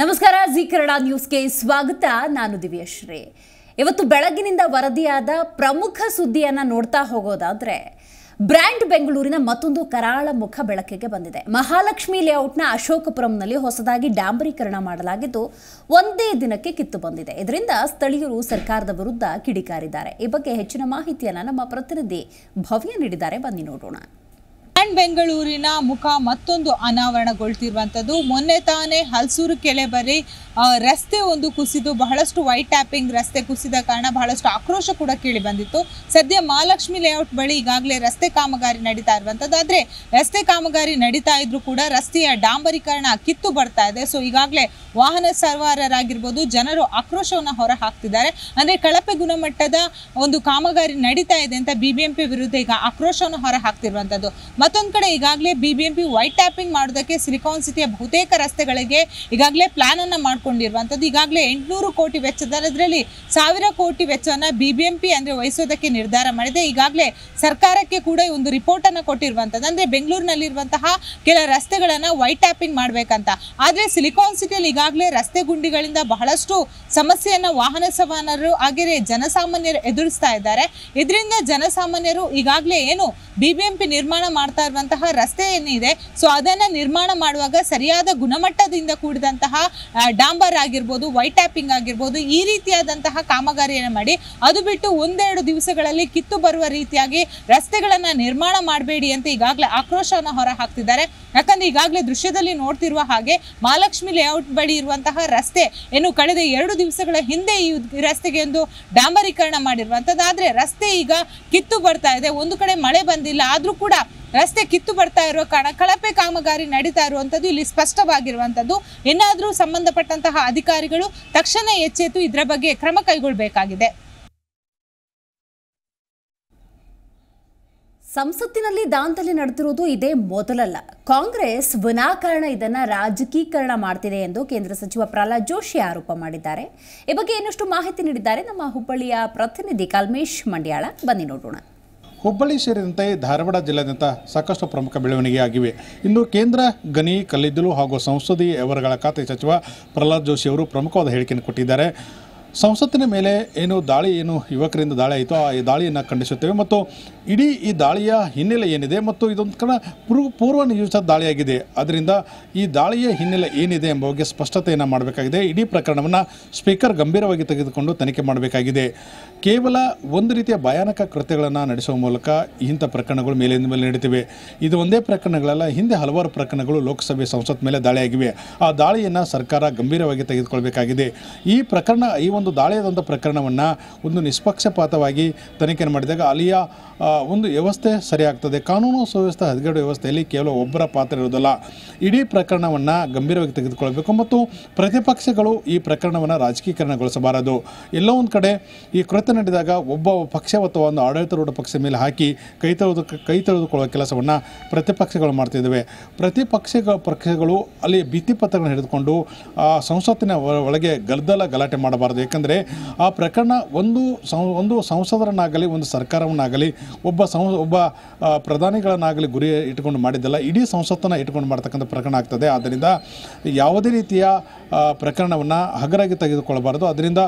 ನಮಸ್ಕಾರ ಜಿ ಕನ್ನಡ ನ್ಯೂಸ್ಗೆ ಸ್ವಾಗತ ನಾನು ದಿವ್ಯಶ್ರೀ ಇವತ್ತು ಬೆಳಗಿನಿಂದ ವರದಿಯಾದ ಪ್ರಮುಖ ಸುದ್ದಿಯನ್ನು ನೋಡ್ತಾ ಹೋಗೋದಾದರೆ ಬ್ರ್ಯಾಂಡ್ ಬೆಂಗಳೂರಿನ ಮತ್ತೊಂದು ಕರಾಳ ಮುಖ ಬೆಳಕಿಗೆ ಬಂದಿದೆ ಮಹಾಲಕ್ಷ್ಮಿ ಲೇಔಟ್ನ ಅಶೋಕಪುರಂನಲ್ಲಿ ಹೊಸದಾಗಿ ಡಾಂಬರೀಕರಣ ಮಾಡಲಾಗಿದ್ದು ಒಂದೇ ದಿನಕ್ಕೆ ಕಿತ್ತು ಬಂದಿದೆ ಇದರಿಂದ ಸ್ಥಳೀಯರು ಸರ್ಕಾರದ ವಿರುದ್ಧ ಕಿಡಿಕಾರಿದ್ದಾರೆ ಈ ಬಗ್ಗೆ ಹೆಚ್ಚಿನ ಮಾಹಿತಿಯನ್ನು ನಮ್ಮ ಪ್ರತಿನಿಧಿ ಭವ್ಯ ನೀಡಿದ್ದಾರೆ ಬನ್ನಿ ನೋಡೋಣ ಬೆಂಗಳೂರಿನ ಮುಖ ಮತ್ತೊಂದು ಅನಾವರಣಗೊಳ್ತಿರುವಂಥದ್ದು ಮೊನ್ನೆ ತಾನೇ ಹಲಸೂರು ಬರಿ ರಸ್ತೆ ಒಂದು ಕುಸಿದು ಬಹಳಷ್ಟು ವೈಟ್ ಟ್ಯಾಪಿಂಗ್ ರಸ್ತೆ ಕುಸಿದ ಕಾರಣ ಬಹಳಷ್ಟು ಆಕ್ರೋಶ ಕೂಡ ಕೇಳಿ ಬಂದಿತ್ತು ಸದ್ಯ ಮಹಾಲಕ್ಷ್ಮಿ ಲೇಔಟ್ ಬಳಿ ಈಗಾಗಲೇ ರಸ್ತೆ ಕಾಮಗಾರಿ ನಡೀತಾ ಇರುವಂಥದ್ದು ಆದರೆ ರಸ್ತೆ ಕಾಮಗಾರಿ ನಡೀತಾ ಇದ್ರು ಕೂಡ ರಸ್ತೆಯ ಡಾಂಬರೀಕರಣ ಕಿತ್ತು ಬರ್ತಾ ಇದೆ ಸೊ ಈಗಾಗಲೇ ವಾಹನ ಸರ್ವಾರರಾಗಿರ್ಬೋದು ಜನರು ಆಕ್ರೋಶವನ್ನು ಹೊರ ಹಾಕ್ತಿದ್ದಾರೆ ಅಂದರೆ ಕಳಪೆ ಗುಣಮಟ್ಟದ ಒಂದು ಕಾಮಗಾರಿ ನಡೀತಾ ಇದೆ ಅಂತ ಬಿ ವಿರುದ್ಧ ಈಗ ಆಕ್ರೋಶವನ್ನು ಹೊರ ಹಾಕ್ತಿರುವಂಥದ್ದು ಮತ್ತು ಮತ್ತೊಂದು ಕಡೆ ಈಗಾಗಲೇ ಬಿಬಿಎಂಪಿ ವೈಟ್ ಟ್ಯಾಪಿಂಗ್ ಮಾಡೋದಕ್ಕೆ ಸಿಲಿಕಾನ್ ಸಿಟಿಯ ಬಹುತೇಕ ರಸ್ತೆಗಳಿಗೆ ಈಗಾಗಲೇ ಪ್ಲಾನ್ ಅನ್ನು ಮಾಡ್ಕೊಂಡಿರುವಂಥದ್ದು ಈಗಾಗಲೇ ಎಂಟುನೂರು ಕೋಟಿ ವೆಚ್ಚದ ಅದರಲ್ಲಿ ಸಾವಿರ ಕೋಟಿ ವೆಚ್ಚವನ್ನು ಬಿಬಿಎಂಪಿ ಅಂದರೆ ವಹಿಸೋದಕ್ಕೆ ನಿರ್ಧಾರ ಮಾಡಿದೆ ಈಗಾಗಲೇ ಸರ್ಕಾರಕ್ಕೆ ಕೂಡ ಒಂದು ರಿಪೋರ್ಟನ್ನು ಕೊಟ್ಟಿರುವಂಥದ್ದು ಅಂದರೆ ಬೆಂಗಳೂರಿನಲ್ಲಿರುವಂತಹ ಕೆಲ ರಸ್ತೆಗಳನ್ನು ವೈಟ್ ಟ್ಯಾಪಿಂಗ್ ಮಾಡಬೇಕಂತ ಆದರೆ ಸಿಲಿಕಾನ್ ಸಿಟಿಯಲ್ಲಿ ಈಗಾಗಲೇ ರಸ್ತೆ ಗುಂಡಿಗಳಿಂದ ಬಹಳಷ್ಟು ಸಮಸ್ಯೆಯನ್ನು ವಾಹನ ಸವಾರರು ಆಗಿರೆ ಜನಸಾಮಾನ್ಯರು ಎದುರಿಸ್ತಾ ಇದ್ದಾರೆ ಇದರಿಂದ ಜನಸಾಮಾನ್ಯರು ಈಗಾಗಲೇ ಏನು ಬಿಬಿಎಂಪಿ ನಿರ್ಮಾಣ ಮಾಡ್ತಾ ಇರುವಂತಹ ರಸ್ತೆ ಏನಿದೆ ಸೊ ಅದನ್ನು ನಿರ್ಮಾಣ ಮಾಡುವಾಗ ಸರಿಯಾದ ಗುಣಮಟ್ಟದಿಂದ ಕೂಡಿದಂತಹ ಡಾಂಬರ್ ಆಗಿರ್ಬೋದು ವೈಟ್ ಟ್ಯಾಪಿಂಗ್ ಆಗಿರ್ಬೋದು ಈ ರೀತಿಯಾದಂತಹ ಕಾಮಗಾರಿಯನ್ನು ಮಾಡಿ ಅದು ಬಿಟ್ಟು ಒಂದೆರಡು ದಿವಸಗಳಲ್ಲಿ ಕಿತ್ತು ಬರುವ ರೀತಿಯಾಗಿ ರಸ್ತೆಗಳನ್ನು ನಿರ್ಮಾಣ ಮಾಡಬೇಡಿ ಅಂತ ಈಗಾಗಲೇ ಆಕ್ರೋಶವನ್ನು ಹೊರ ಹಾಕ್ತಿದ್ದಾರೆ ಯಾಕಂದ್ರೆ ಈಗಾಗಲೇ ದೃಶ್ಯದಲ್ಲಿ ನೋಡ್ತಿರುವ ಹಾಗೆ ಮಹಾಲಕ್ಷ್ಮಿ ಲೇಔಟ್ ಬಳಿ ಇರುವಂತಹ ರಸ್ತೆ ಏನು ಕಳೆದ ಎರಡು ದಿವಸಗಳ ಹಿಂದೆ ಈ ರಸ್ತೆಗೆ ಒಂದು ಡಾಂಬರೀಕರಣ ಮಾಡಿರುವಂಥದ್ದು ಆದರೆ ರಸ್ತೆ ಈಗ ಕಿತ್ತು ಬರ್ತಾ ಇದೆ ಒಂದು ಕಡೆ ಮಳೆ ಬಂದಿಲ್ಲ ಆದರೂ ಕೂಡ ರಸ್ತೆ ಕಿತ್ತು ಬರ್ತಾ ಇರುವ ಕಾರಣ ಕಳಪೆ ಕಾಮಗಾರಿ ನಡೀತಾ ಇರುವಂಥದ್ದು ಇಲ್ಲಿ ಸ್ಪಷ್ಟವಾಗಿರುವಂಥದ್ದು ಏನಾದರೂ ಸಂಬಂಧಪಟ್ಟಂತಹ ಅಧಿಕಾರಿಗಳು ತಕ್ಷಣ ಎಚ್ಚೆತ್ತು ಇದರ ಬಗ್ಗೆ ಕ್ರಮ ಕೈಗೊಳ್ಳಬೇಕಾಗಿದೆ ಸಂಸತ್ತಿನಲ್ಲಿ ದಾಂಧಲೆ ನಡೆದಿರುವುದು ಇದೇ ಮೊದಲಲ್ಲ ಕಾಂಗ್ರೆಸ್ ವಿನಾಕಾರಣ ಇದನ್ನ ರಾಜಕೀಕರಣ ಮಾಡ್ತಿದೆ ಎಂದು ಕೇಂದ್ರ ಸಚಿವ ಪ್ರಹ್ಲಾದ್ ಜೋಶಿ ಆರೋಪ ಮಾಡಿದ್ದಾರೆ ಈ ಬಗ್ಗೆ ಇನ್ನಷ್ಟು ಮಾಹಿತಿ ನೀಡಿದ್ದಾರೆ ನಮ್ಮ ಹುಬ್ಬಳ್ಳಿಯ ಪ್ರತಿನಿಧಿ ಕಲ್ಮೇಶ್ ಮಂಡ್ಯಾಳ ಬನ್ನಿ ನೋಡೋಣ ಹುಬ್ಬಳ್ಳಿ ಸೇರಿದಂತೆ ಧಾರವಾಡ ಜಿಲ್ಲೆಯಾದ್ಯಂತ ಸಾಕಷ್ಟು ಪ್ರಮುಖ ಬೆಳವಣಿಗೆಯಾಗಿವೆ ಇಂದು ಕೇಂದ್ರ ಗಣಿ ಕಲ್ಲಿದ್ದಲು ಹಾಗೂ ಸಂಸದೀಯ ವ್ಯವಹಾರಗಳ ಖಾತೆ ಸಚಿವ ಪ್ರಹ್ಲಾದ್ ಜೋಶಿ ಅವರು ಪ್ರಮುಖವಾದ ಹೇಳಿಕೆಯನ್ನು ಕೊಟ್ಟಿದ್ದಾರೆ ಸಂಸತ್ತಿನ ಮೇಲೆ ಏನು ದಾಳಿ ಏನು ಯುವಕರಿಂದ ದಾಳಿ ಆಯಿತು ಆ ದಾಳಿಯನ್ನು ಖಂಡಿಸುತ್ತೇವೆ ಮತ್ತು ಇಡೀ ಈ ದಾಳಿಯ ಹಿನ್ನೆಲೆ ಏನಿದೆ ಮತ್ತು ಇದೊಂದು ಕಣ ಪೂರ್ವ ಪೂರ್ವ ನಿಯೋಜಿತ ದಾಳಿಯಾಗಿದೆ ಅದರಿಂದ ಈ ದಾಳಿಯ ಹಿನ್ನೆಲೆ ಏನಿದೆ ಎಂಬ ಬಗ್ಗೆ ಸ್ಪಷ್ಟತೆಯನ್ನು ಮಾಡಬೇಕಾಗಿದೆ ಇಡೀ ಪ್ರಕರಣವನ್ನು ಸ್ಪೀಕರ್ ಗಂಭೀರವಾಗಿ ತೆಗೆದುಕೊಂಡು ತನಿಖೆ ಮಾಡಬೇಕಾಗಿದೆ ಕೇವಲ ಒಂದು ರೀತಿಯ ಭಯಾನಕ ಕೃತ್ಯಗಳನ್ನು ನಡೆಸುವ ಮೂಲಕ ಇಂಥ ಪ್ರಕರಣಗಳು ಮೇಲಿಂದ ಮೇಲೆ ನಡೀತಿವೆ ಇದು ಒಂದೇ ಪ್ರಕರಣಗಳಲ್ಲ ಹಿಂದೆ ಹಲವಾರು ಪ್ರಕರಣಗಳು ಲೋಕಸಭೆ ಸಂಸತ್ ಮೇಲೆ ದಾಳಿಯಾಗಿವೆ ಆ ದಾಳಿಯನ್ನು ಸರ್ಕಾರ ಗಂಭೀರವಾಗಿ ತೆಗೆದುಕೊಳ್ಬೇಕಾಗಿದೆ ಈ ಪ್ರಕರಣ ಈ ಒಂದು ದಾಳಿಯಾದಂಥ ಪ್ರಕರಣವನ್ನು ಒಂದು ನಿಷ್ಪಕ್ಷಪಾತವಾಗಿ ತನಿಖೆ ಮಾಡಿದಾಗ ಅಲ್ಲಿಯ ಒಂದು ವ್ಯವಸ್ಥೆ ಸರಿಯಾಗ್ತದೆ ಕಾನೂನು ಸುವ್ಯವಸ್ಥೆ ಹದಗೆಡುವ ವ್ಯವಸ್ಥೆಯಲ್ಲಿ ಕೇವಲ ಒಬ್ಬರ ಪಾತ್ರ ಇರುವುದಿಲ್ಲ ಇಡೀ ಪ್ರಕರಣವನ್ನು ಗಂಭೀರವಾಗಿ ತೆಗೆದುಕೊಳ್ಳಬೇಕು ಮತ್ತು ಪ್ರತಿಪಕ್ಷಗಳು ಈ ಪ್ರಕರಣವನ್ನು ರಾಜಕೀಕರಣಗೊಳಿಸಬಾರದು ಎಲ್ಲೋ ಒಂದು ಕಡೆ ಈ ಕೃತ್ಯ ನಡೆದಾಗ ಒಬ್ಬ ಪಕ್ಷ ಅಥವಾ ಒಂದು ಆಡಳಿತಾರೂಢ ಪಕ್ಷ ಮೇಲೆ ಹಾಕಿ ಕೈ ತೆಗೆದು ಕೈ ತೆಗೆದುಕೊಳ್ಳುವ ಕೆಲಸವನ್ನು ಪ್ರತಿಪಕ್ಷಗಳು ಮಾಡ್ತಿದ್ದಾವೆ ಪ್ರತಿಪಕ್ಷಗಳ ಪಕ್ಷಗಳು ಅಲ್ಲಿ ಭೀತಿ ಪತ್ರಗಳನ್ನು ಹಿಡಿದುಕೊಂಡು ಸಂಸತ್ತಿನ ಒಳಗೆ ಗದ್ದಲ ಗಲಾಟೆ ಮಾಡಬಾರದು ಏಕೆಂದರೆ ಆ ಪ್ರಕರಣ ಒಂದು ಒಂದು ಸಂಸದರನ್ನಾಗಲಿ ಒಂದು ಸರ್ಕಾರವನ್ನಾಗಲಿ ಒಬ್ಬ ಸಂ ಒಬ್ಬ ಪ್ರಧಾನಿಗಳನ್ನಾಗಲಿ ಗುರಿ ಇಟ್ಟುಕೊಂಡು ಮಾಡಿದ್ದಲ್ಲ ಇಡೀ ಸಂಸತ್ತನ್ನು ಇಟ್ಕೊಂಡು ಮಾಡ್ತಕ್ಕಂಥ ಪ್ರಕರಣ ಆಗ್ತದೆ ಆದ್ದರಿಂದ ಯಾವುದೇ ರೀತಿಯ ಪ್ರಕರಣವನ್ನು ಹಗರಾಗಿ ತೆಗೆದುಕೊಳ್ಳಬಾರ್ದು ಅದರಿಂದ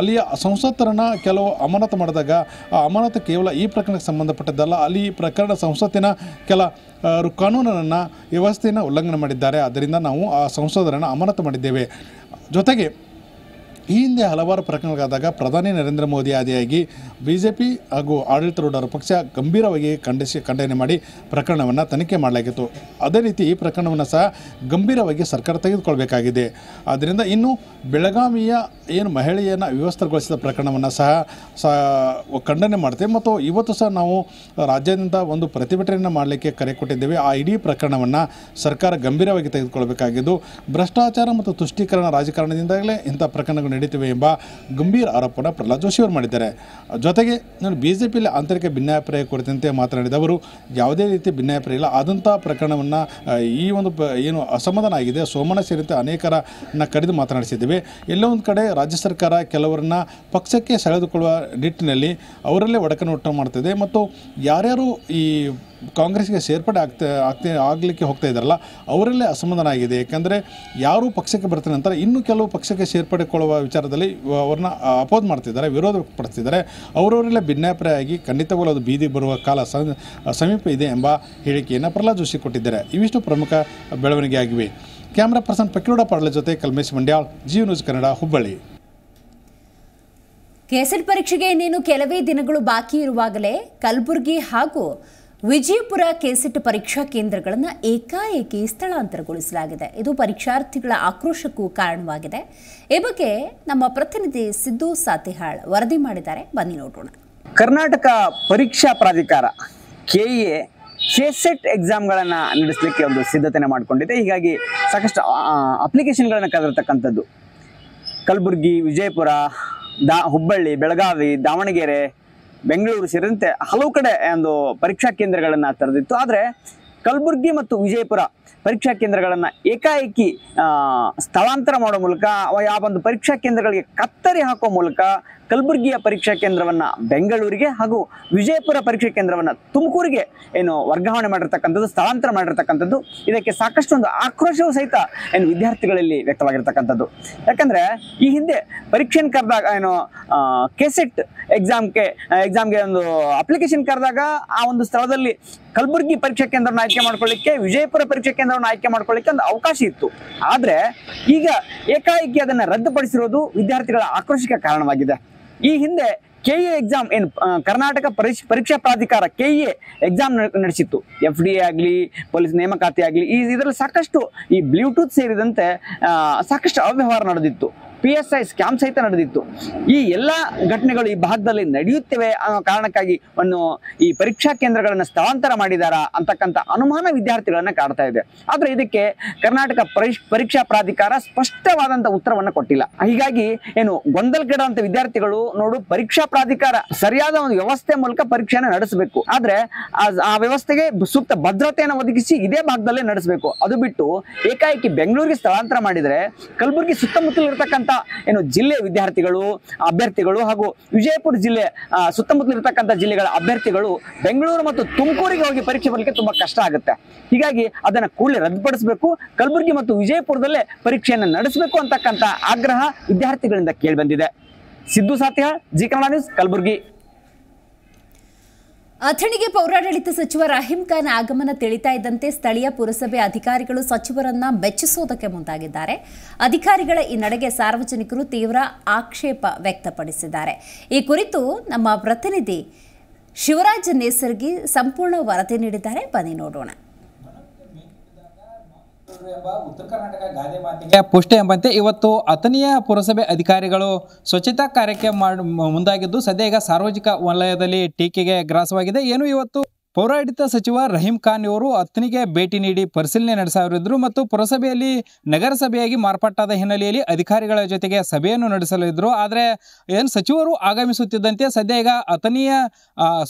ಅಲ್ಲಿಯ ಸಂಸತ್ತರನ್ನು ಕೆಲವು ಅಮಾನತು ಮಾಡಿದಾಗ ಆ ಅಮಾನತು ಕೇವಲ ಈ ಪ್ರಕರಣಕ್ಕೆ ಸಂಬಂಧಪಟ್ಟದ್ದಲ್ಲ ಅಲ್ಲಿ ಈ ಪ್ರಕರಣ ಸಂಸತ್ತಿನ ಕೆಲ ಕಾನೂನನ್ನು ವ್ಯವಸ್ಥೆಯನ್ನು ಉಲ್ಲಂಘನೆ ಮಾಡಿದ್ದಾರೆ ಆದ್ದರಿಂದ ನಾವು ಆ ಸಂಸದರನ್ನು ಅಮಾನತು ಮಾಡಿದ್ದೇವೆ ಜೊತೆಗೆ ಈ ಹಿಂದೆ ಹಲವಾರು ಪ್ರಕರಣಗಳಾದಾಗ ಪ್ರಧಾನಿ ನರೇಂದ್ರ ಮೋದಿ ಆದಿಯಾಗಿ ಬಿ ಜೆ ಪಿ ಹಾಗೂ ಆಡಳಿತಾರೂಢರ ಪಕ್ಷ ಗಂಭೀರವಾಗಿ ಖಂಡಿಸಿ ಖಂಡನೆ ಮಾಡಿ ಪ್ರಕರಣವನ್ನು ತನಿಖೆ ಮಾಡಲಾಗಿತ್ತು ಅದೇ ರೀತಿ ಈ ಪ್ರಕರಣವನ್ನು ಸಹ ಗಂಭೀರವಾಗಿ ಸರ್ಕಾರ ತೆಗೆದುಕೊಳ್ಬೇಕಾಗಿದೆ ಆದ್ದರಿಂದ ಇನ್ನು ಬೆಳಗಾವಿಯ ಏನು ಮಹಿಳೆಯನ್ನು ವ್ಯವಸ್ಥೆಗೊಳಿಸಿದ ಪ್ರಕರಣವನ್ನು ಸಹ ಸಹ ಖಂಡನೆ ಮಾಡ್ತೇವೆ ಮತ್ತು ಇವತ್ತು ಸಹ ನಾವು ರಾಜ್ಯದಿಂದ ಒಂದು ಪ್ರತಿಭಟನೆಯನ್ನು ಮಾಡಲಿಕ್ಕೆ ಕರೆ ಕೊಟ್ಟಿದ್ದೇವೆ ಆ ಇಡೀ ಪ್ರಕರಣವನ್ನು ಸರ್ಕಾರ ಗಂಭೀರವಾಗಿ ತೆಗೆದುಕೊಳ್ಬೇಕಾಗಿದ್ದು ಭ್ರಷ್ಟಾಚಾರ ಮತ್ತು ತುಷ್ಟೀಕರಣ ರಾಜಕಾರಣದಿಂದಾಗಲೇ ಇಂಥ ಪ್ರಕರಣಗಳು ನಡೀತಿವೆ ಎಂಬ ಗಂಭೀರ ಆರೋಪವನ್ನು ಪ್ರಹ್ಲಾದ್ ಜೋಶಿ ಅವರು ಮಾಡಿದ್ದಾರೆ ಜೊತೆಗೆ ನಾನು ಬಿ ಜೆ ಪಿಯಲ್ಲಿ ಆಂತರಿಕ ಭಿನ್ನಾಭಿಪ್ರಾಯ ಕುರಿತಂತೆ ಮಾತನಾಡಿದ ಅವರು ಯಾವುದೇ ರೀತಿ ಭಿನ್ನಾಭಿಪ್ರಾಯ ಇಲ್ಲ ಆದಂಥ ಪ್ರಕರಣವನ್ನು ಈ ಒಂದು ಏನು ಅಸಮಾಧಾನ ಆಗಿದೆ ಸೋಮಣ್ಣ ಸೇರಿದಂತೆ ಅನೇಕರನ್ನ ಕರೆದು ಮಾತನಾಡಿಸಿದ್ದೇವೆ ಎಲ್ಲೋ ಒಂದು ಕಡೆ ರಾಜ್ಯ ಸರ್ಕಾರ ಕೆಲವರನ್ನ ಪಕ್ಷಕ್ಕೆ ಸೆಳೆದುಕೊಳ್ಳುವ ನಿಟ್ಟಿನಲ್ಲಿ ಅವರಲ್ಲೇ ಒಡಕನ್ನು ಉಂಟು ಮಾಡ್ತಿದೆ ಮತ್ತು ಯಾರ್ಯಾರು ಈ ಕಾಂಗ್ರೆಸ್ಗೆ ಸೇರ್ಪಡೆ ಆಗ್ತಾ ಆಗ್ತಾ ಆಗಲಿಕ್ಕೆ ಹೋಗ್ತಾ ಇದ್ದಾರಲ್ಲ ಅವರಲ್ಲೇ ಅಸಮಾಧಾನ ಆಗಿದೆ ಯಾಕಂದರೆ ಯಾರು ಪಕ್ಷಕ್ಕೆ ಬರ್ತಾರೆ ನಂತರ ಇನ್ನು ಕೆಲವು ಪಕ್ಷಕ್ಕೆ ಸೇರ್ಪಡೆ ಸೇರ್ಪಡೆಕೊಳ್ಳುವ ವಿಚಾರದಲ್ಲಿ ಅವ್ರನ್ನ ಅಪೋಸ್ ಮಾಡ್ತಿದ್ದಾರೆ ವಿರೋಧ ವ್ಯಕ್ತಪಡಿಸ್ತಿದ್ದಾರೆ ಅವರವರೆಲ್ಲ ಭಿನ್ನಾಭಿಪ್ರಾಯವಾಗಿ ಖಂಡಿತವಾಗಲೂ ಅದು ಬೀದಿ ಬರುವ ಕಾಲ ಸಮೀಪ ಇದೆ ಎಂಬ ಹೇಳಿಕೆಯನ್ನು ಪ್ರಹ್ಲಾದ್ ಜೋಶಿ ಕೊಟ್ಟಿದ್ದಾರೆ ಇವಿಷ್ಟು ಪ್ರಮುಖ ಬೆಳವಣಿಗೆ ಆಗಿವೆ ಕ್ಯಾಮ್ರಾ ಪರ್ಸನ್ ಪಕಿರೋಡ ಪಾಡ್ಲ ಜೊತೆ Kalmesh Mandyal Zee News Kannada Hubballi KSET ಪರೀಕ್ಷೆಗೆ ಇನ್ನೇನು ಕೆಲವೇ ದಿನಗಳು ಬಾಕಿ ಇರುವಾಗಲೇ ಕಲಬುರಗಿ ಹಾಗೂ ವಿಜಯಪುರ ಕೆಸೆಟ್ ಪರೀಕ್ಷಾ ಕೇಂದ್ರಗಳನ್ನು ಏಕಾಏಕಿ ಸ್ಥಳಾಂತರಗೊಳಿಸಲಾಗಿದೆ ಇದು ಪರೀಕ್ಷಾರ್ಥಿಗಳ ಆಕ್ರೋಶಕ್ಕೂ ಕಾರಣವಾಗಿದೆ ಈ ಬಗ್ಗೆ ನಮ್ಮ ಪ್ರತಿನಿಧಿ ಸಿದ್ದು ಸಾತಿಹಾಳ್ ವರದಿ ಮಾಡಿದ್ದಾರೆ ಬನ್ನಿ ನೋಡೋಣ ಕರ್ನಾಟಕ ಪರೀಕ್ಷಾ ಪ್ರಾಧಿಕಾರ ಕೆಇಎ ಕೆಸೆಟ್ ಎಕ್ಸಾಮ್ಗಳನ್ನು ನಡೆಸಲಿಕ್ಕೆ ಒಂದು ಸಿದ್ಧತೆ ಮಾಡಿಕೊಂಡಿದೆ ಹೀಗಾಗಿ ಸಾಕಷ್ಟು ಅಪ್ಲಿಕೇಶನ್ಗಳನ್ನು ಕದರತಕ್ಕಂಥದ್ದು ಕಲಬುರಗಿ ವಿಜಯಪುರ ದಾ ಹುಬ್ಬಳ್ಳಿ ಬೆಳಗಾವಿ ದಾವಣಗೆರೆ ಬೆಂಗಳೂರು ಸೇರಿದಂತೆ ಹಲವು ಕಡೆ ಒಂದು ಪರೀಕ್ಷಾ ಕೇಂದ್ರಗಳನ್ನು ತೆರೆದಿತ್ತು ಆದರೆ ಕಲಬುರಗಿ ಮತ್ತು ವಿಜಯಪುರ ಪರೀಕ್ಷಾ ಕೇಂದ್ರಗಳನ್ನು ಏಕಾಏಕಿ ಸ್ಥಳಾಂತರ ಮಾಡೋ ಮೂಲಕ ಯಾವ ಒಂದು ಪರೀಕ್ಷಾ ಕೇಂದ್ರಗಳಿಗೆ ಕತ್ತರಿ ಹಾಕೋ ಮೂಲಕ ಕಲಬುರಗಿಯ ಪರೀಕ್ಷಾ ಕೇಂದ್ರವನ್ನು ಬೆಂಗಳೂರಿಗೆ ಹಾಗೂ ವಿಜಯಪುರ ಪರೀಕ್ಷಾ ಕೇಂದ್ರವನ್ನು ತುಮಕೂರಿಗೆ ಏನು ವರ್ಗಾವಣೆ ಮಾಡಿರ್ತಕ್ಕಂಥದ್ದು ಸ್ಥಳಾಂತರ ಮಾಡಿರ್ತಕ್ಕಂಥದ್ದು ಇದಕ್ಕೆ ಸಾಕಷ್ಟು ಒಂದು ಆಕ್ರೋಶವೂ ಸಹಿತ ಏನು ವಿದ್ಯಾರ್ಥಿಗಳಲ್ಲಿ ವ್ಯಕ್ತವಾಗಿರ್ತಕ್ಕಂಥದ್ದು ಯಾಕಂದರೆ ಈ ಹಿಂದೆ ಪರೀಕ್ಷೆಯನ್ನು ಕರೆದಾಗ ಏನು ಕೆಸೆಟ್ ಎಕ್ಸಾಮ್ಗೆ ಎಕ್ಸಾಮ್ಗೆ ಒಂದು ಅಪ್ಲಿಕೇಶನ್ ಕರೆದಾಗ ಆ ಒಂದು ಸ್ಥಳದಲ್ಲಿ ಕಲಬುರಗಿ ಪರೀಕ್ಷಾ ಕೇಂದ್ರವನ್ನು ಆಯ್ಕೆ ಮಾಡ್ಕೊಳ್ಳಿಕ್ಕೆ ವಿಜಯಪುರ ಪರೀಕ್ಷಾ ಕೇಂದ್ರವನ್ನು ಆಯ್ಕೆ ಮಾಡ್ಕೊಳ್ಳಿಕ್ಕೆ ಒಂದು ಅವಕಾಶ ಇತ್ತು ಆದರೆ ಈಗ ಏಕಾಏಕಿ ಅದನ್ನು ರದ್ದುಪಡಿಸಿರೋದು ವಿದ್ಯಾರ್ಥಿಗಳ ಆಕ್ರೋಶಕ್ಕೆ ಕಾರಣವಾಗಿದೆ ಈ ಹಿಂದೆ ಕೆ ಎ ಎಕ್ಸಾಮ್ ಏನು ಕರ್ನಾಟಕ ಪರೀಕ್ಷ ಪರೀಕ್ಷಾ ಪ್ರಾಧಿಕಾರ ಕೆ ಎ ಎಕ್ಸಾಮ್ ನಡೆಸಿತ್ತು ಎಫ್ ಡಿ ಎ ಆಗಲಿ ಪೊಲೀಸ್ ನೇಮಕಾತಿ ಆಗಲಿ ಈ ಇದರಲ್ಲಿ ಸಾಕಷ್ಟು ಈ ಬ್ಲೂಟೂತ್ ಸೇರಿದಂತೆ ಸಾಕಷ್ಟು ಅವ್ಯವಹಾರ ನಡೆದಿತ್ತು ಪಿ ಎಸ್ ಐ ಸ್ಕ್ಯಾಮ್ ಸಹಿತ ನಡೆದಿತ್ತು ಈ ಎಲ್ಲ ಘಟನೆಗಳು ಈ ಭಾಗದಲ್ಲಿ ನಡೆಯುತ್ತಿವೆ ಅನ್ನೋ ಕಾರಣಕ್ಕಾಗಿ ಒಂದು ಈ ಪರೀಕ್ಷಾ ಕೇಂದ್ರಗಳನ್ನು ಸ್ಥಳಾಂತರ ಮಾಡಿದಾರಾ ಅಂತಕ್ಕಂಥ ಅನುಮಾನ ವಿದ್ಯಾರ್ಥಿಗಳನ್ನ ಕಾಡ್ತಾ ಇದೆ ಆದರೆ ಇದಕ್ಕೆ ಕರ್ನಾಟಕ ಪರೀಕ್ಷಾ ಪ್ರಾಧಿಕಾರ ಸ್ಪಷ್ಟವಾದಂಥ ಉತ್ತರವನ್ನು ಕೊಟ್ಟಿಲ್ಲ ಹೀಗಾಗಿ ಏನು ಗೊಂದಲಗೀಡಾದಂಥ ವಿದ್ಯಾರ್ಥಿಗಳು ನೋಡು ಪರೀಕ್ಷಾ ಪ್ರಾಧಿಕಾರ ಸರಿಯಾದ ಒಂದು ವ್ಯವಸ್ಥೆ ಮೂಲಕ ಪರೀಕ್ಷೆಯನ್ನು ನಡೆಸಬೇಕು ಆದ್ರೆ ಆ ವ್ಯವಸ್ಥೆಗೆ ಸೂಕ್ತ ಭದ್ರತೆಯನ್ನು ಒದಗಿಸಿ ಇದೇ ಭಾಗದಲ್ಲೇ ನಡೆಸಬೇಕು ಅದು ಬಿಟ್ಟು ಏಕಾಏಕಿ ಬೆಂಗಳೂರಿಗೆ ಸ್ಥಳಾಂತರ ಮಾಡಿದರೆ ಕಲಬುರಗಿ ಸುತ್ತಮುತ್ತಲಿರ್ತಕ್ಕಂಥ ಇರ್ತಕ್ಕಂಥ ಏನು ಜಿಲ್ಲೆಯ ವಿದ್ಯಾರ್ಥಿಗಳು ಅಭ್ಯರ್ಥಿಗಳು ಹಾಗೂ ವಿಜಯಪುರ ಜಿಲ್ಲೆ ಸುತ್ತಮುತ್ತಲ ಇರತಕ್ಕಂಥ ಜಿಲ್ಲೆಗಳ ಅಭ್ಯರ್ಥಿಗಳು ಬೆಂಗಳೂರು ಮತ್ತು ತುಮಕೂರಿಗೆ ಹೋಗಿ ಪರೀಕ್ಷೆ ಬರಲಿಕ್ಕೆ ತುಂಬಾ ಕಷ್ಟ ಆಗುತ್ತೆ ಹೀಗಾಗಿ ಅದನ್ನ ಕೂಡಲೇ ರದ್ದುಪಡಿಸಬೇಕು ಕಲಬುರಗಿ ಮತ್ತು ವಿಜಯಪುರದಲ್ಲೇ ಪರೀಕ್ಷೆಯನ್ನು ನಡೆಸಬೇಕು ಅಂತಕ್ಕಂಥ ಆಗ್ರಹ ವಿದ್ಯಾರ್ಥಿಗಳಿಂದ ಕೇಳಿಬಂದಿದೆ ಸಿದ್ದು ಸಾತ್ಯ ಜಿ ಕನ್ನಡ ನ್ಯೂಸ್ ಕಲಬುರಗಿ ಅಥಣಿಗೆ ಪೌರಾಡಳಿತ ಸಚಿವ ರಹೀಂ ಖಾನ್ ಆಗಮನ ತಿಳಿತಾ ಇದ್ದಂತೆ ಸ್ಥಳೀಯ ಪುರಸಭೆ ಅಧಿಕಾರಿಗಳು ಸಚಿವರನ್ನ ಮೆಚ್ಚಿಸುವುದಕ್ಕೆ ಮುಂದಾಗಿದ್ದಾರೆ ಅಧಿಕಾರಿಗಳ ಈ ನಡೆಗೆ ಸಾರ್ವಜನಿಕರು ತೀವ್ರ ಆಕ್ಷೇಪ ವ್ಯಕ್ತಪಡಿಸಿದ್ದಾರೆ ಈ ಕುರಿತು ನಮ್ಮ ಪ್ರತಿನಿಧಿ ಶಿವರಾಜ್ ನೇಸರ್ಗಿ ಸಂಪೂರ್ಣ ವರದಿ ನೀಡಿದ್ದಾರೆ ಬನ್ನಿ ನೋಡೋಣ ಎಂಬ ಉತ್ತರ ಪುಷ್ಟಿ ಎಂಬಂತೆ ಇವತ್ತು ಅಥನಿಯ ಪುರಸಭೆ ಅಧಿಕಾರಿಗಳು ಸ್ವಚ್ಛತಾ ಕಾರ್ಯಕ್ಕೆ ಮುಂದಾಗಿದ್ದು ಸದ್ಯ ಈಗ ಸಾರ್ವಜನಿಕ ವಲಯದಲ್ಲಿ ಟೀಕೆಗೆ ಗ್ರಾಸವಾಗಿದೆ ಏನು ಇವತ್ತು ಪೌರಾಡಳಿತ ಸಚಿವ ರಹೀಂ ಖಾನ್ ಇವರು ಆತನಿಗೆ ಭೇಟಿ ನೀಡಿ ಪರಿಶೀಲನೆ ನಡೆಸಲಿದ್ದರು ಮತ್ತು ಪುರಸಭೆಯಲ್ಲಿ ನಗರಸಭೆಯಾಗಿ ಮಾರ್ಪಾಟಾದ ಹಿನ್ನೆಲೆಯಲ್ಲಿ ಅಧಿಕಾರಿಗಳ ಜೊತೆಗೆ ಸಭೆಯನ್ನು ನಡೆಸಲಿದ್ದರು ಆದರೆ ಏನು ಸಚಿವರು ಆಗಮಿಸುತ್ತಿದ್ದಂತೆ ಸದ್ಯ ಈಗ ಅತನಿಯ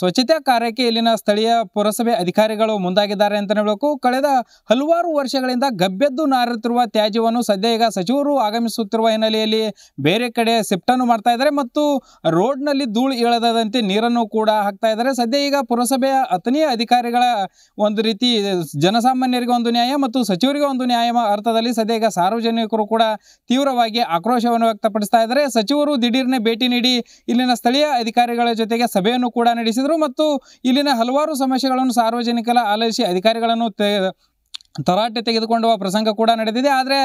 ಸ್ವಚ್ಛತಾ ಕಾರ್ಯಕ್ಕೆ ಇಲ್ಲಿನ ಸ್ಥಳೀಯ ಪುರಸಭೆ ಅಧಿಕಾರಿಗಳು ಮುಂದಾಗಿದ್ದಾರೆ ಅಂತ ಹೇಳಬೇಕು ಕಳೆದ ಹಲವಾರು ವರ್ಷಗಳಿಂದ ಗಬ್ಬೆದ್ದು ನಾರುತ್ತಿರುವ ತ್ಯಾಜ್ಯವನ್ನು ಸದ್ಯ ಈಗ ಸಚಿವರು ಆಗಮಿಸುತ್ತಿರುವ ಹಿನ್ನೆಲೆಯಲ್ಲಿ ಬೇರೆ ಕಡೆ ಅನ್ನು ಮಾಡ್ತಾ ಇದ್ದಾರೆ ಮತ್ತು ರೋಡ್ನಲ್ಲಿ ಧೂಳು ಏಳದಂತೆ ನೀರನ್ನು ಕೂಡ ಹಾಕ್ತಾ ಇದ್ದಾರೆ ಸದ್ಯ ಈಗ ಪುರಸಭೆಯ ಅತನಿ ಸ್ಥಳೀಯ ಅಧಿಕಾರಿಗಳ ಒಂದು ರೀತಿ ಜನಸಾಮಾನ್ಯರಿಗೆ ಒಂದು ನ್ಯಾಯ ಮತ್ತು ಸಚಿವರಿಗೆ ಒಂದು ನ್ಯಾಯ ಅರ್ಥದಲ್ಲಿ ಸದ್ಯ ಸಾರ್ವಜನಿಕರು ಕೂಡ ತೀವ್ರವಾಗಿ ಆಕ್ರೋಶವನ್ನು ವ್ಯಕ್ತಪಡಿಸ್ತಾ ಇದ್ದಾರೆ ಸಚಿವರು ದಿಢೀರ್ನೆ ಭೇಟಿ ನೀಡಿ ಇಲ್ಲಿನ ಸ್ಥಳೀಯ ಅಧಿಕಾರಿಗಳ ಜೊತೆಗೆ ಸಭೆಯನ್ನು ಕೂಡ ನಡೆಸಿದರು ಮತ್ತು ಇಲ್ಲಿನ ಹಲವಾರು ಸಮಸ್ಯೆಗಳನ್ನು ಸಾರ್ವಜನಿಕರ ಆಲೋಚಿಸಿ ಅಧಿಕಾರಿಗಳನ್ನು ತರಾಟೆ ತೆಗೆದುಕೊಂಡು ಪ್ರಸಂಗ ಕೂಡ ನಡೆದಿದೆ ಆದರೆ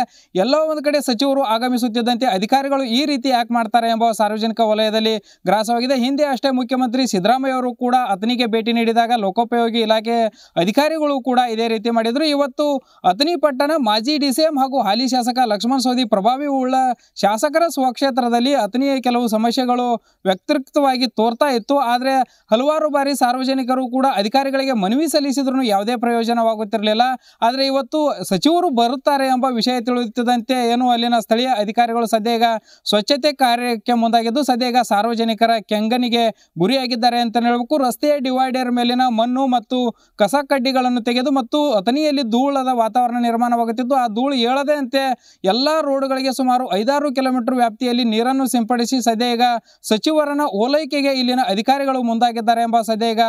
ಎಲ್ಲೋ ಒಂದು ಕಡೆ ಸಚಿವರು ಆಗಮಿಸುತ್ತಿದ್ದಂತೆ ಅಧಿಕಾರಿಗಳು ಈ ರೀತಿ ಯಾಕೆ ಮಾಡ್ತಾರೆ ಎಂಬ ಸಾರ್ವಜನಿಕ ವಲಯದಲ್ಲಿ ಗ್ರಾಸವಾಗಿದೆ ಹಿಂದೆ ಅಷ್ಟೇ ಮುಖ್ಯಮಂತ್ರಿ ಸಿದ್ದರಾಮಯ್ಯ ಅವರು ಕೂಡ ಅತನಿಗೆ ಭೇಟಿ ನೀಡಿದಾಗ ಲೋಕೋಪಯೋಗಿ ಇಲಾಖೆ ಅಧಿಕಾರಿಗಳು ಕೂಡ ಇದೇ ರೀತಿ ಮಾಡಿದರು ಇವತ್ತು ಅತನಿ ಪಟ್ಟಣ ಮಾಜಿ ಡಿಸಿಎಂ ಹಾಗೂ ಹಾಲಿ ಶಾಸಕ ಲಕ್ಷ್ಮಣ ಸೋದಿ ಪ್ರಭಾವಿ ಉಳ್ಳ ಶಾಸಕರ ಸ್ವಕ್ಷೇತ್ರದಲ್ಲಿ ಅತನಿಯ ಕೆಲವು ಸಮಸ್ಯೆಗಳು ವ್ಯಕ್ತಿಕ್ತವಾಗಿ ತೋರ್ತಾ ಇತ್ತು ಆದರೆ ಹಲವಾರು ಬಾರಿ ಸಾರ್ವಜನಿಕರು ಕೂಡ ಅಧಿಕಾರಿಗಳಿಗೆ ಮನವಿ ಸಲ್ಲಿಸಿದ್ರು ಯಾವುದೇ ಪ್ರಯೋಜನವಾಗುತ್ತಿರಲಿಲ್ಲ ಆದರೆ ಆದರೆ ಇವತ್ತು ಸಚಿವರು ಬರುತ್ತಾರೆ ಎಂಬ ವಿಷಯ ತಿಳಿಯುತ್ತಿದ್ದಂತೆ ಏನು ಅಲ್ಲಿನ ಸ್ಥಳೀಯ ಅಧಿಕಾರಿಗಳು ಸದ್ಯಗ ಸ್ವಚ್ಛತೆ ಕಾರ್ಯಕ್ಕೆ ಮುಂದಾಗಿದ್ದು ಸದ್ಯಗ ಸಾರ್ವಜನಿಕರ ಕೆಂಗನಿಗೆ ಗುರಿಯಾಗಿದ್ದಾರೆ ಅಂತ ಹೇಳಬೇಕು ರಸ್ತೆಯ ಡಿವೈಡರ್ ಮೇಲಿನ ಮಣ್ಣು ಮತ್ತು ಕಸ ಕಡ್ಡಿಗಳನ್ನು ತೆಗೆದು ಮತ್ತು ಅತನಿಯಲ್ಲಿ ಧೂಳದ ವಾತಾವರಣ ನಿರ್ಮಾಣವಾಗುತ್ತಿದ್ದು ಆ ಧೂಳು ಹೇಳದಂತೆ ಅಂತೆ ಎಲ್ಲ ರೋಡ್ಗಳಿಗೆ ಸುಮಾರು ಐದಾರು ಕಿಲೋಮೀಟರ್ ವ್ಯಾಪ್ತಿಯಲ್ಲಿ ನೀರನ್ನು ಸಿಂಪಡಿಸಿ ಸದ್ಯಗ ಸಚಿವರನ ಓಲೈಕೆಗೆ ಇಲ್ಲಿನ ಅಧಿಕಾರಿಗಳು ಮುಂದಾಗಿದ್ದಾರೆ ಎಂಬ ಸದ್ಯಗ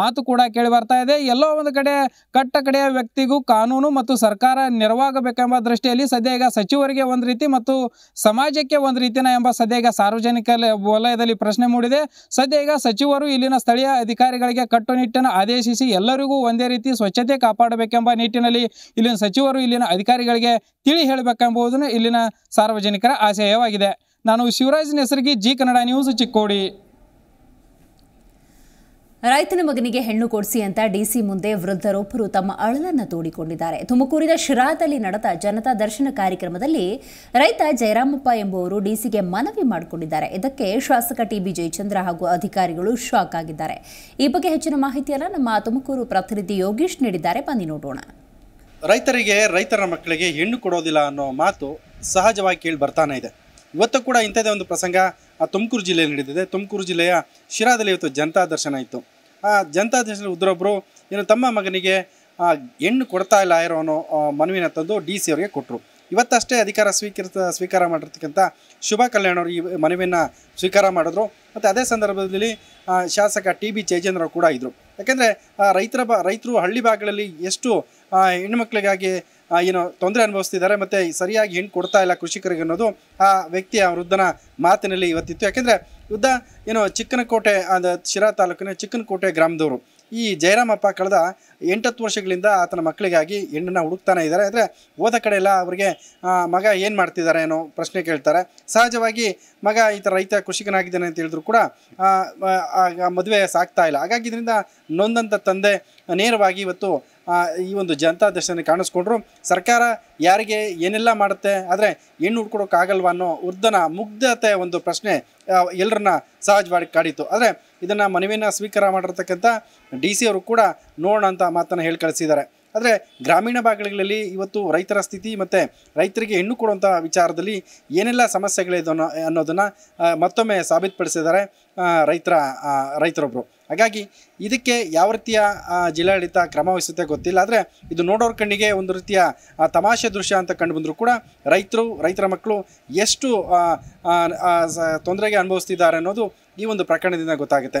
ಮಾತು ಕೂಡ ಕೇಳಿ ಬರ್ತಾ ಇದೆ ಎಲ್ಲೋ ಒಂದು ಕಡೆ ಕಟ್ಟ ಕಡೆಯ ವ್ಯಕ್ತಿಗೂ ಕಾನೂನು ಮತ್ತು ಸರ್ಕಾರ ನೆರವಾಗಬೇಕೆಂಬ ದೃಷ್ಟಿಯಲ್ಲಿ ಸದ್ಯ ಈಗ ಸಚಿವರಿಗೆ ಒಂದು ರೀತಿ ಮತ್ತು ಸಮಾಜಕ್ಕೆ ಒಂದು ರೀತಿಯ ಎಂಬ ಸದ್ಯ ಈಗ ಸಾರ್ವಜನಿಕ ವಲಯದಲ್ಲಿ ಪ್ರಶ್ನೆ ಮೂಡಿದೆ ಸದ್ಯ ಈಗ ಸಚಿವರು ಇಲ್ಲಿನ ಸ್ಥಳೀಯ ಅಧಿಕಾರಿಗಳಿಗೆ ಕಟ್ಟುನಿಟ್ಟನ್ನು ಆದೇಶಿಸಿ ಎಲ್ಲರಿಗೂ ಒಂದೇ ರೀತಿ ಸ್ವಚ್ಛತೆ ಕಾಪಾಡಬೇಕೆಂಬ ನಿಟ್ಟಿನಲ್ಲಿ ಇಲ್ಲಿನ ಸಚಿವರು ಇಲ್ಲಿನ ಅಧಿಕಾರಿಗಳಿಗೆ ತಿಳಿ ಹೇಳಬೇಕೆಂಬುದನ್ನು ಇಲ್ಲಿನ ಸಾರ್ವಜನಿಕರ ಆಶಯವಾಗಿದೆ ನಾನು ಶಿವರಾಜ್ ಹೆಸರಿಗೆ ಜಿ ಕನ್ನಡ ನ್ಯೂಸ್ ಚಿಕ್ಕೋಡಿ ರೈತನ ಮಗನಿಗೆ ಹೆಣ್ಣು ಕೊಡಿಸಿ ಅಂತ ಡಿಸಿ ಮುಂದೆ ವೃದ್ಧರೊಬ್ಬರು ತಮ್ಮ ಅಳಲನ್ನು ತೋಡಿಕೊಂಡಿದ್ದಾರೆ ತುಮಕೂರಿನ ಶಿರಾದಲ್ಲಿ ನಡೆದ ಜನತಾ ದರ್ಶನ ಕಾರ್ಯಕ್ರಮದಲ್ಲಿ ರೈತ ಜಯರಾಮಪ್ಪ ಎಂಬುವರು ಡಿಸಿಗೆ ಮನವಿ ಮಾಡಿಕೊಂಡಿದ್ದಾರೆ ಇದಕ್ಕೆ ಶಾಸಕ ಟಿ ಬಿ ಜಯಚಂದ್ರ ಹಾಗೂ ಅಧಿಕಾರಿಗಳು ಶಾಕ್ ಆಗಿದ್ದಾರೆ ಈ ಬಗ್ಗೆ ಹೆಚ್ಚಿನ ಮಾಹಿತಿಯನ್ನು ನಮ್ಮ ತುಮಕೂರು ಪ್ರತಿನಿಧಿ ಯೋಗೀಶ್ ನೀಡಿದ್ದಾರೆ ಬನ್ನಿ ನೋಡೋಣ ರೈತರಿಗೆ ರೈತರ ಮಕ್ಕಳಿಗೆ ಹೆಣ್ಣು ಕೊಡೋದಿಲ್ಲ ಅನ್ನೋ ಮಾತು ಸಹಜವಾಗಿ ಕೇಳಿ ಬರ್ತಾನೆ ಇದೆ ಇವತ್ತು ಕೂಡ ಇಂಥದೇ ಒಂದು ಪ್ರಸಂಗ ಆ ತುಮಕೂರು ಜಿಲ್ಲೆಯಲ್ಲಿ ನಡೆದಿದೆ ತುಮಕೂರು ಜಿಲ್ಲೆಯ ಶಿರಾದಲ್ಲಿ ಇವತ್ತು ಜನತಾ ದರ್ಶನ ಇತ್ತು ಆ ಜನತಾ ದರ್ಶನ ಉದ್ರೊಬ್ಬರು ಏನು ತಮ್ಮ ಮಗನಿಗೆ ಹೆಣ್ಣು ಕೊಡ್ತಾ ಇಲ್ಲ ಇರೋ ಅನ್ನೋ ಮನವಿನ ತಂದು ಡಿ ಸಿ ಅವರಿಗೆ ಕೊಟ್ಟರು ಇವತ್ತಷ್ಟೇ ಅಧಿಕಾರ ಸ್ವೀಕೃತ ಸ್ವೀಕಾರ ಮಾಡಿರ್ತಕ್ಕಂಥ ಶುಭ ಕಲ್ಯಾಣ್ ಅವರು ಈ ಮನವಿಯನ್ನು ಸ್ವೀಕಾರ ಮಾಡಿದ್ರು ಮತ್ತು ಅದೇ ಸಂದರ್ಭದಲ್ಲಿ ಶಾಸಕ ಟಿ ಬಿ ಜಯಚಂದ್ರ ಕೂಡ ಇದ್ದರು ಯಾಕೆಂದರೆ ರೈತರ ಬ ರೈತರು ಹಳ್ಳಿ ಭಾಗಗಳಲ್ಲಿ ಎಷ್ಟು ಹೆಣ್ಣುಮಕ್ಕಳಿಗಾಗಿ ಏನು ತೊಂದರೆ ಅನುಭವಿಸ್ತಿದ್ದಾರೆ ಮತ್ತು ಸರಿಯಾಗಿ ಹೆಣ್ಣು ಕೊಡ್ತಾ ಇಲ್ಲ ಕೃಷಿಕರಿಗೆ ಅನ್ನೋದು ಆ ವ್ಯಕ್ತಿ ವೃದ್ಧನ ಮಾತಿನಲ್ಲಿ ಇವತ್ತಿತ್ತು ಯಾಕೆಂದರೆ ವೃದ್ಧ ಏನು ಚಿಕ್ಕನಕೋಟೆ ಅದು ಶಿರಾ ತಾಲೂಕಿನ ಚಿಕ್ಕನಕೋಟೆ ಗ್ರಾಮದವರು ಈ ಜಯರಾಮಪ್ಪ ಕಳೆದ ಎಂಟತ್ತು ವರ್ಷಗಳಿಂದ ಆತನ ಮಕ್ಕಳಿಗಾಗಿ ಹೆಣ್ಣನ್ನು ಹುಡುಕ್ತಾನೆ ಇದ್ದಾರೆ ಅಂದರೆ ಓದ ಕಡೆ ಎಲ್ಲ ಅವರಿಗೆ ಮಗ ಏನು ಮಾಡ್ತಿದ್ದಾರೆ ಅನ್ನೋ ಪ್ರಶ್ನೆ ಕೇಳ್ತಾರೆ ಸಹಜವಾಗಿ ಮಗ ಈ ಥರ ರೈತ ಕೃಷಿಕನಾಗಿದ್ದಾನೆ ಅಂತ ಹೇಳಿದ್ರು ಕೂಡ ಮದುವೆ ಸಾಕ್ತಾ ಇಲ್ಲ ಹಾಗಾಗಿ ಇದರಿಂದ ನೊಂದಂಥ ತಂದೆ ನೇರವಾಗಿ ಇವತ್ತು ಈ ಒಂದು ಜನತಾ ದರ್ಶನ ಕಾಣಿಸ್ಕೊಂಡ್ರು ಸರ್ಕಾರ ಯಾರಿಗೆ ಏನೆಲ್ಲ ಮಾಡುತ್ತೆ ಆದರೆ ಹೆಣ್ಣು ಹುಡ್ಕೊಡೋಕ್ಕಾಗಲ್ವ ಅನ್ನೋ ಉರ್ದನ ಮುಗ್ಧತೆ ಒಂದು ಪ್ರಶ್ನೆ ಎಲ್ಲರನ್ನ ಸಹಜವಾಗಿ ಕಾಡಿತ್ತು ಆದರೆ ಇದನ್ನು ಮನವಿಯನ್ನು ಸ್ವೀಕಾರ ಮಾಡಿರ್ತಕ್ಕಂಥ ಡಿ ಸಿ ಅವರು ಕೂಡ ನೋಡೋಣ ಅಂತ ಮಾತನ್ನು ಹೇಳಿ ಕಳಿಸಿದ್ದಾರೆ ಆದರೆ ಗ್ರಾಮೀಣ ಭಾಗಗಳಲ್ಲಿ ಇವತ್ತು ರೈತರ ಸ್ಥಿತಿ ಮತ್ತು ರೈತರಿಗೆ ಹೆಣ್ಣು ಕೊಡುವಂಥ ವಿಚಾರದಲ್ಲಿ ಏನೆಲ್ಲ ಸಮಸ್ಯೆಗಳಿದೆ ಅನ್ನೋದನ್ನು ಮತ್ತೊಮ್ಮೆ ಸಾಬೀತುಪಡಿಸಿದ್ದಾರೆ ರೈತರ ರೈತರೊಬ್ಬರು ಹಾಗಾಗಿ ಇದಕ್ಕೆ ಯಾವ ರೀತಿಯ ಜಿಲ್ಲಾಡಳಿತ ಕ್ರಮ ವಹಿಸುತ್ತೆ ಗೊತ್ತಿಲ್ಲ ಆದರೆ ಇದು ನೋಡೋರ ಕಣ್ಣಿಗೆ ಒಂದು ರೀತಿಯ ತಮಾಷೆ ದೃಶ್ಯ ಅಂತ ಕಂಡು ಬಂದರೂ ಕೂಡ ರೈತರು ರೈತರ ಮಕ್ಕಳು ಎಷ್ಟು ತೊಂದರೆಗೆ ಅನುಭವಿಸ್ತಿದ್ದಾರೆ ಅನ್ನೋದು ಈ ಒಂದು ಪ್ರಕರಣದಿಂದ ಗೊತ್ತಾಗುತ್ತೆ